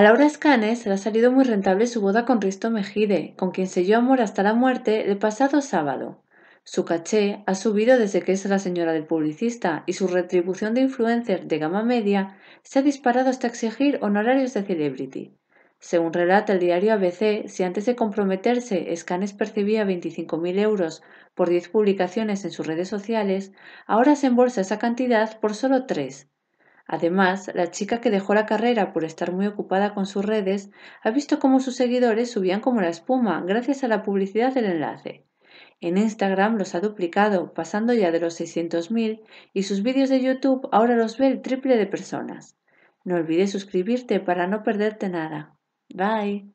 A Laura Escanes le ha salido muy rentable su boda con Risto Mejide, con quien selló amor hasta la muerte el pasado sábado. Su caché ha subido desde que es la señora del publicista y su retribución de influencer de gama media se ha disparado hasta exigir honorarios de celebrity. Según relata el diario ABC, si antes de comprometerse Escanes percibía 25.000 euros por 10 publicaciones en sus redes sociales, ahora se embolsa esa cantidad por solo 3, Además, la chica que dejó la carrera por estar muy ocupada con sus redes ha visto cómo sus seguidores subían como la espuma gracias a la publicidad del enlace. En Instagram los ha duplicado, pasando ya de los 600.000 y sus vídeos de YouTube ahora los ve el triple de personas. No olvides suscribirte para no perderte nada. Bye.